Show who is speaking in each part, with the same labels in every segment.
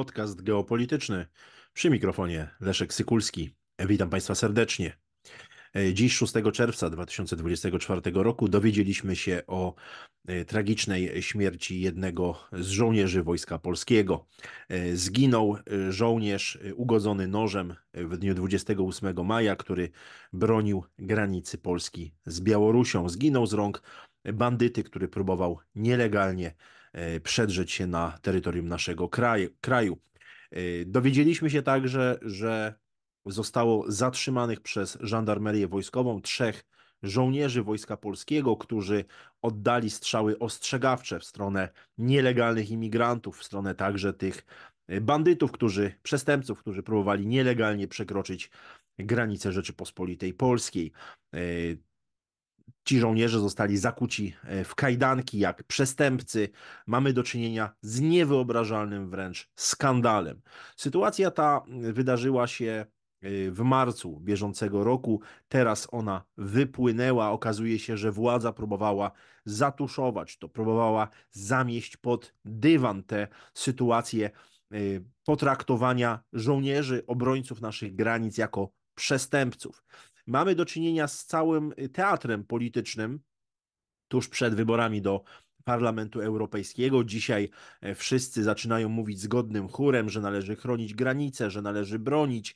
Speaker 1: Podcast geopolityczny. Przy mikrofonie Leszek Sykulski. Witam Państwa serdecznie. E, dziś, 6 czerwca 2024 roku, dowiedzieliśmy się o e, tragicznej śmierci jednego z żołnierzy Wojska Polskiego. E, zginął żołnierz ugodzony nożem w dniu 28 maja, który bronił granicy Polski z Białorusią. Zginął z rąk bandyty, który próbował nielegalnie E, przedrzeć się na terytorium naszego kraju. E, dowiedzieliśmy się także, że zostało zatrzymanych przez żandarmerię wojskową trzech żołnierzy Wojska Polskiego, którzy oddali strzały ostrzegawcze w stronę nielegalnych imigrantów, w stronę także tych e, bandytów, którzy, przestępców, którzy próbowali nielegalnie przekroczyć granicę Rzeczypospolitej Polskiej. Ci żołnierze zostali zakuci e, w kajdanki jak przestępcy. Mamy do czynienia z niewyobrażalnym wręcz skandalem. Sytuacja ta e, wydarzyła się e, w marcu bieżącego roku. Teraz ona wypłynęła. Okazuje się, że władza próbowała zatuszować to, próbowała zamieść pod dywan tę sytuację potraktowania żołnierzy, obrońców naszych granic jako przestępców mamy do czynienia z całym y, teatrem politycznym tuż przed wyborami do Parlamentu Europejskiego. Dzisiaj e, wszyscy zaczynają mówić zgodnym chórem, że należy chronić granice, że należy bronić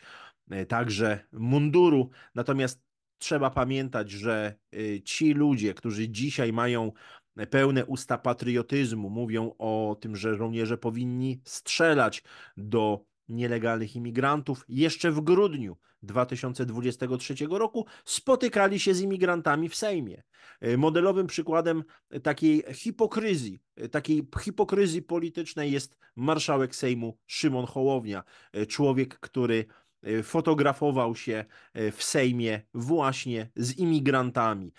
Speaker 1: e, także munduru. Natomiast trzeba pamiętać, że y, ci ludzie, którzy dzisiaj mają e, pełne usta patriotyzmu, mówią o tym, że żołnierze powinni strzelać do nielegalnych imigrantów jeszcze w grudniu 2023 roku spotykali się z imigrantami w Sejmie. E, modelowym przykładem takiej hipokryzji, e, takiej hipokryzji politycznej jest marszałek Sejmu Szymon Hołownia, e, człowiek, który fotografował się w Sejmie właśnie z imigrantami.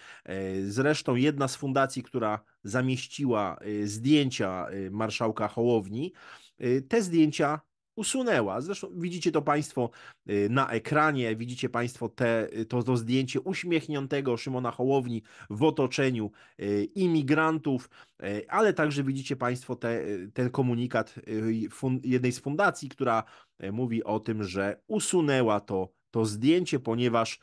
Speaker 1: Zresztą jedna z fundacji, która zamieściła zdjęcia marszałka Hołowni, te zdjęcia usunęła. Zresztą widzicie to Państwo y, na ekranie, widzicie Państwo te, y, to, to zdjęcie uśmiechniętego Szymona Hołowni w otoczeniu y, imigrantów, ale także widzicie Państwo te, ten komunikat jednej z fundacji, która mówi o tym, że usunęła to, to zdjęcie, ponieważ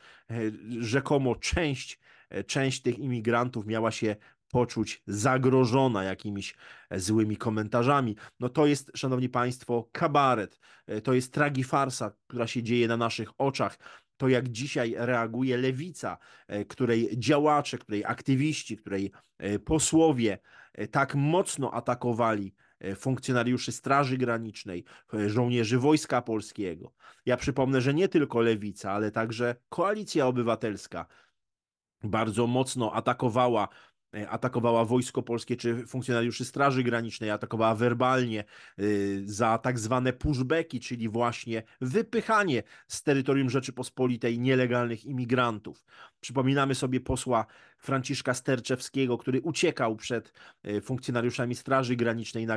Speaker 1: rzekomo część część tych imigrantów miała się poczuć zagrożona jakimiś e, złymi komentarzami. No to jest, szanowni państwo, kabaret. E, to jest tragifarsa, która się dzieje na naszych oczach. To jak dzisiaj reaguje lewica, e, której działacze, której aktywiści, której posłowie tak mocno atakowali funkcjonariuszy Straży Granicznej, żołnierzy Wojska Polskiego. Ja przypomnę, że nie tylko lewica, ale także koalicja obywatelska bardzo mocno atakowała E, atakowała wojsko polskie czy funkcjonariuszy Straży Granicznej, atakowała werbalnie e, za tak zwane pushbacki, czyli właśnie wypychanie z terytorium Rzeczypospolitej nielegalnych imigrantów. Przypominamy sobie posła Franciszka Sterczewskiego, który uciekał przed e, funkcjonariuszami Straży Granicznej,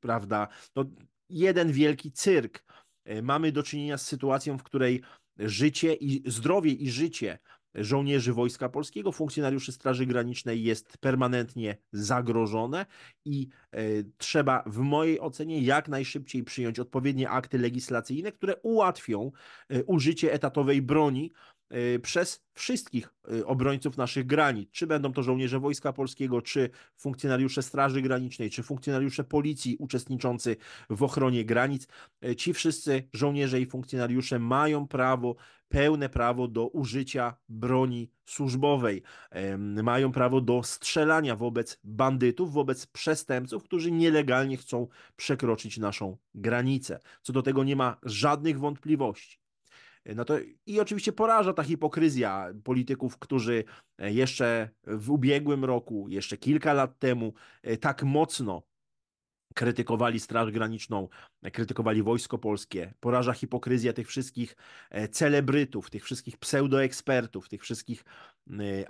Speaker 1: prawda? To no, jeden wielki cyrk. Mamy do czynienia z sytuacją, w której życie i zdrowie i życie żołnierzy Wojska Polskiego, funkcjonariuszy Straży Granicznej jest permanentnie zagrożone i e, trzeba, w mojej ocenie, jak najszybciej przyjąć odpowiednie akty legislacyjne, które ułatwią e, użycie etatowej broni Y, przez wszystkich y, obrońców naszych granic. Czy będą to żołnierze Wojska Polskiego, czy funkcjonariusze Straży Granicznej, czy funkcjonariusze policji uczestniczący w ochronie granic. Y, ci wszyscy żołnierze i funkcjonariusze mają prawo, pełne prawo do użycia broni służbowej. Mają prawo do strzelania wobec bandytów, wobec przestępców, którzy nielegalnie chcą przekroczyć naszą granicę. Co do tego nie ma żadnych wątpliwości. No to i oczywiście poraża ta hipokryzja polityków, którzy e, jeszcze w ubiegłym roku, jeszcze kilka lat temu e, tak mocno krytykowali Straż Graniczną, krytykowali Wojsko Polskie. Poraża hipokryzja tych wszystkich e, celebrytów, tych wszystkich pseudoekspertów, tych wszystkich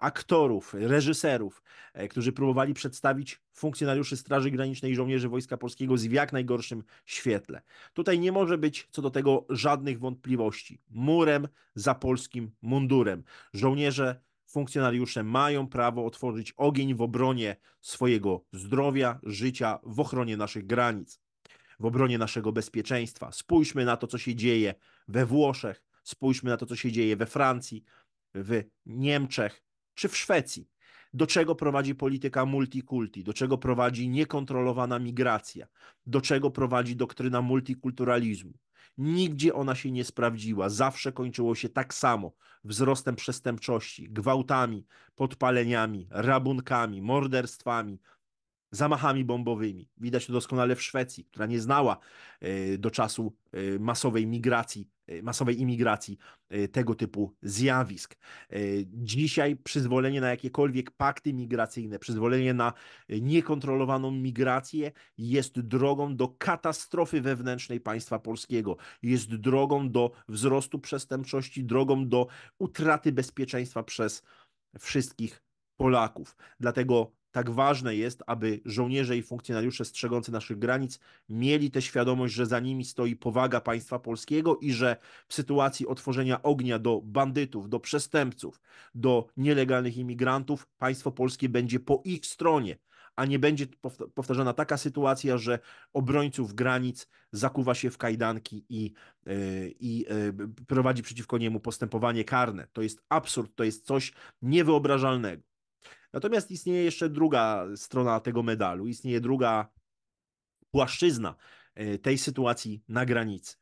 Speaker 1: aktorów, reżyserów, e, którzy próbowali przedstawić funkcjonariuszy Straży Granicznej i żołnierzy Wojska Polskiego w jak najgorszym świetle. Tutaj nie może być co do tego żadnych wątpliwości. Murem za polskim mundurem. Żołnierze funkcjonariusze mają prawo otworzyć ogień w obronie swojego zdrowia, życia, w ochronie naszych granic, w obronie naszego bezpieczeństwa. Spójrzmy na to, co się dzieje we Włoszech, spójrzmy na to, co się dzieje we Francji, w Niemczech czy w Szwecji. Do czego prowadzi polityka multikulti, do czego prowadzi niekontrolowana migracja, do czego prowadzi doktryna multikulturalizmu. Nigdzie ona się nie sprawdziła. Zawsze kończyło się tak samo wzrostem przestępczości, gwałtami, podpaleniami, rabunkami, morderstwami, zamachami bombowymi. Widać to doskonale w Szwecji, która nie znała e, do czasu e, masowej migracji Y, masowej imigracji y, tego typu zjawisk. Y, dzisiaj przyzwolenie na jakiekolwiek pakty migracyjne, przyzwolenie na niekontrolowaną migrację jest drogą do katastrofy wewnętrznej państwa polskiego, jest drogą do wzrostu przestępczości, drogą do utraty bezpieczeństwa przez wszystkich Polaków. Dlatego tak ważne jest, aby żołnierze i funkcjonariusze strzegący naszych granic mieli tę świadomość, że za nimi stoi powaga państwa polskiego i że w sytuacji otworzenia ognia do bandytów, do przestępców, do nielegalnych imigrantów, państwo polskie będzie po ich stronie, a nie będzie powtarzana taka sytuacja, że obrońców granic zakuwa się w kajdanki i, y, i y, prowadzi przeciwko niemu postępowanie karne. To jest absurd, to jest coś niewyobrażalnego. Natomiast istnieje jeszcze druga strona tego medalu, istnieje druga płaszczyzna e, tej sytuacji na granicy.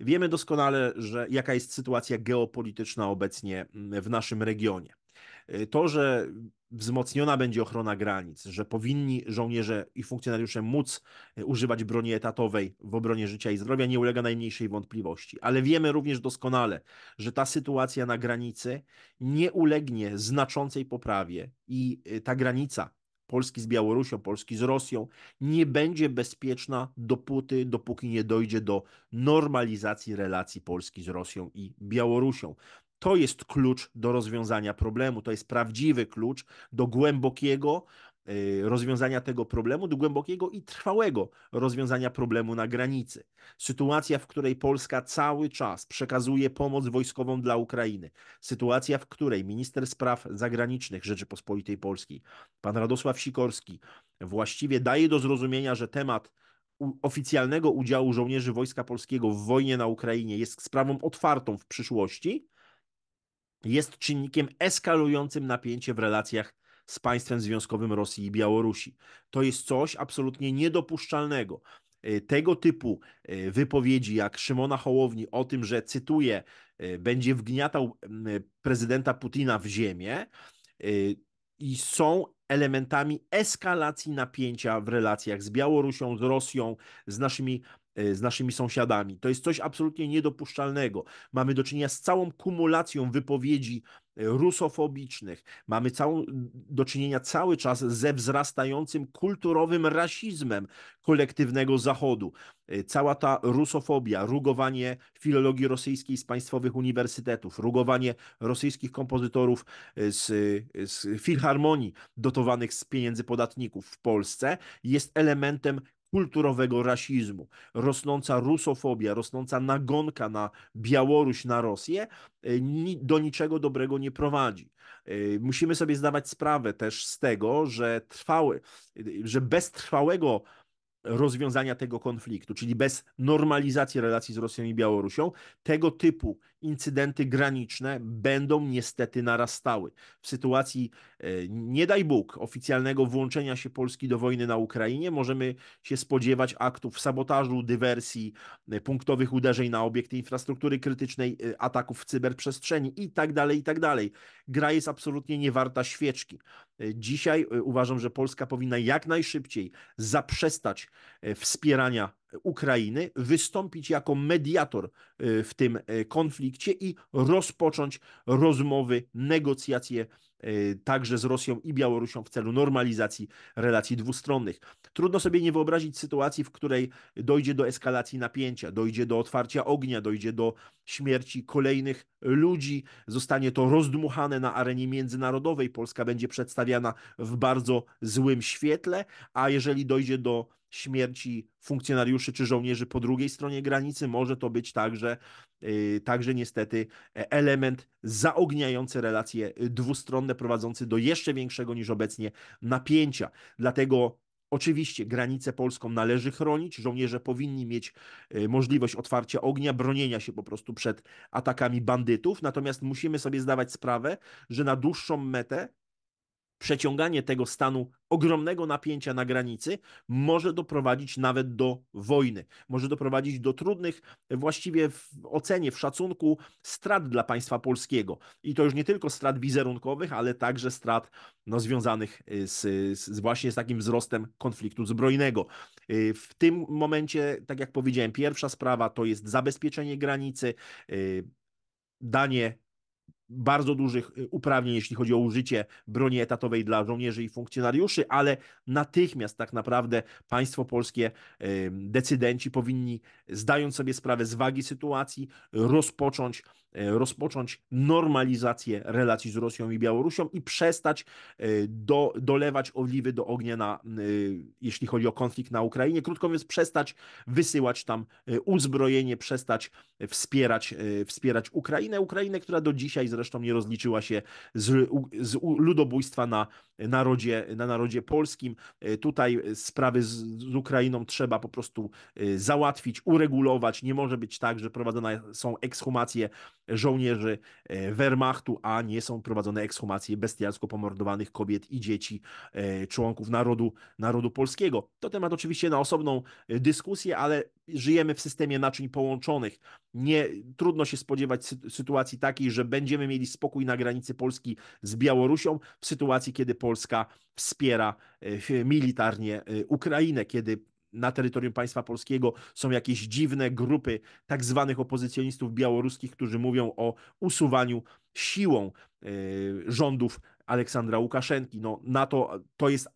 Speaker 1: Wiemy doskonale, że jaka jest sytuacja geopolityczna obecnie mm, w naszym regionie. Y, to, że wzmocniona będzie ochrona granic, że powinni żołnierze i funkcjonariusze móc y, używać broni etatowej w obronie życia i zdrowia, nie ulega najmniejszej wątpliwości. Ale wiemy również doskonale, że ta sytuacja na granicy nie ulegnie znaczącej poprawie i y, ta granica Polski z Białorusią, Polski z Rosją, nie będzie bezpieczna dopóty, dopóki nie dojdzie do normalizacji relacji Polski z Rosją i Białorusią. To jest klucz do rozwiązania problemu, to jest prawdziwy klucz do głębokiego y, rozwiązania tego problemu, do głębokiego i trwałego rozwiązania problemu na granicy. Sytuacja, w której Polska cały czas przekazuje pomoc wojskową dla Ukrainy, sytuacja, w której minister spraw zagranicznych Rzeczypospolitej Polskiej, pan Radosław Sikorski, właściwie daje do zrozumienia, że temat oficjalnego udziału żołnierzy Wojska Polskiego w wojnie na Ukrainie jest sprawą otwartą w przyszłości, jest czynnikiem eskalującym napięcie w relacjach z państwem związkowym Rosji i Białorusi. To jest coś absolutnie niedopuszczalnego. E, tego typu e, wypowiedzi jak Szymona Hołowni o tym, że cytuję, e, będzie wgniatał prezydenta Putina w ziemię i są elementami eskalacji napięcia w relacjach z Białorusią, z Rosją, z naszymi Y, z naszymi sąsiadami. To jest coś absolutnie niedopuszczalnego. Mamy do czynienia z całą kumulacją wypowiedzi y, rusofobicznych. Mamy całą, y, do czynienia cały czas ze wzrastającym kulturowym rasizmem kolektywnego Zachodu. Cała ta rusofobia, rugowanie filologii rosyjskiej z państwowych uniwersytetów, rugowanie rosyjskich kompozytorów z, z filharmonii dotowanych z pieniędzy podatników w Polsce jest elementem kulturowego rasizmu, rosnąca rusofobia, rosnąca nagonka na Białoruś, na Rosję, e, do niczego dobrego nie prowadzi. E, musimy sobie zdawać sprawę też z tego, że trwały, e, że bez trwałego rozwiązania tego konfliktu, czyli bez normalizacji relacji z Rosją i Białorusią, tego typu incydenty graniczne będą niestety narastały. W sytuacji, e, nie daj Bóg, oficjalnego włączenia się Polski do wojny na Ukrainie, możemy się spodziewać aktów sabotażu, dywersji, e, punktowych uderzeń na obiekty infrastruktury krytycznej, e, ataków w cyberprzestrzeni itd. Tak itd. Tak Gra jest absolutnie niewarta świeczki. Dzisiaj uważam, że Polska powinna jak najszybciej zaprzestać E, wspierania Ukrainy, wystąpić jako mediator e, w tym e, konflikcie i rozpocząć rozmowy, negocjacje także z Rosją i Białorusią w celu normalizacji relacji dwustronnych. Trudno sobie nie wyobrazić sytuacji, w której dojdzie do eskalacji napięcia, dojdzie do otwarcia ognia, dojdzie do śmierci kolejnych ludzi, zostanie to rozdmuchane na arenie międzynarodowej, Polska będzie przedstawiana w bardzo złym świetle, a jeżeli dojdzie do śmierci funkcjonariuszy czy żołnierzy po drugiej stronie granicy. Może to być także, y, także niestety e, element zaogniający relacje y, dwustronne, prowadzący do jeszcze większego niż obecnie napięcia. Dlatego Oczywiście granicę polską należy chronić, żołnierze powinni mieć y, możliwość otwarcia ognia, bronienia się po prostu przed atakami bandytów, natomiast musimy sobie zdawać sprawę, że na dłuższą metę przeciąganie tego stanu ogromnego napięcia na granicy może doprowadzić nawet do wojny, może doprowadzić do trudnych właściwie w ocenie, w szacunku strat dla państwa polskiego. I to już nie tylko strat wizerunkowych, ale także strat no, związanych y, z, z właśnie z takim wzrostem konfliktu zbrojnego. Y, w tym momencie, tak jak powiedziałem, pierwsza sprawa to jest zabezpieczenie granicy, y, danie bardzo dużych y, uprawnień, jeśli chodzi o użycie broni etatowej dla żołnierzy i funkcjonariuszy, ale natychmiast tak naprawdę państwo polskie, decydenci powinni, zdając sobie sprawę z wagi sytuacji, rozpocząć, y, rozpocząć normalizację relacji z Rosją i Białorusią i przestać y, do, dolewać oliwy do ognia, na, jeśli chodzi o konflikt na Ukrainie. Krótko mówiąc, przestać wysyłać tam uzbrojenie, przestać wspierać, wspierać Ukrainę, Ukrainę, która do dzisiaj zresztą nie rozliczyła się z, z ludobójstwa na narodzie, na narodzie polskim. E, tutaj e, sprawy z, z Ukrainą trzeba po prostu e, załatwić, uregulować. Nie może być tak, że prowadzone są ekshumacje żołnierzy Wehrmachtu, a nie są prowadzone ekshumacje bestialsko pomordowanych kobiet i dzieci, członków narodu, narodu polskiego. To temat oczywiście na osobną dyskusję, ale żyjemy w systemie naczyń połączonych. Nie, trudno się spodziewać sy sytuacji takiej, że będziemy mieli spokój na granicy Polski z Białorusią, w sytuacji, kiedy Polska wspiera y, militarnie y, Ukrainę, kiedy na terytorium państwa polskiego są jakieś dziwne grupy tak zwanych opozycjonistów białoruskich, którzy mówią o usuwaniu siłą y, rządów Aleksandra Łukaszenki. No, to to jest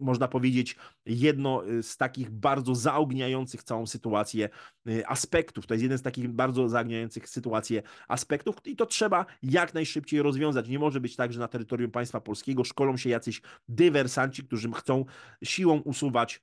Speaker 1: można powiedzieć, jedno y, z takich bardzo zaogniających całą sytuację y, aspektów. To jest jeden z takich bardzo zaogniających sytuację aspektów i to trzeba jak najszybciej rozwiązać. Nie może być tak, że na terytorium państwa polskiego szkolą się jacyś dywersanci, którzy chcą siłą usuwać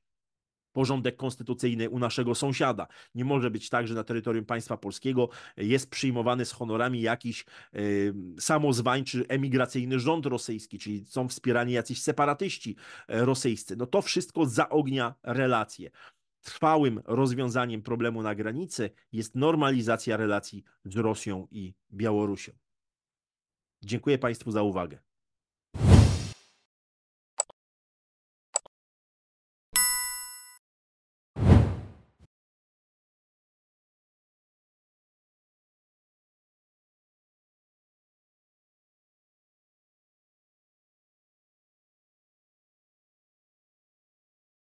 Speaker 1: porządek konstytucyjny u naszego sąsiada. Nie może być tak, że na terytorium państwa polskiego jest przyjmowany z honorami jakiś y, samozwańczy emigracyjny rząd rosyjski, czyli są wspierani jacyś separatyści e, rosyjscy. No to wszystko zaognia relacje trwałym rozwiązaniem problemu na granicy jest normalizacja relacji z Rosją i Białorusią. Dziękuję Państwu za uwagę.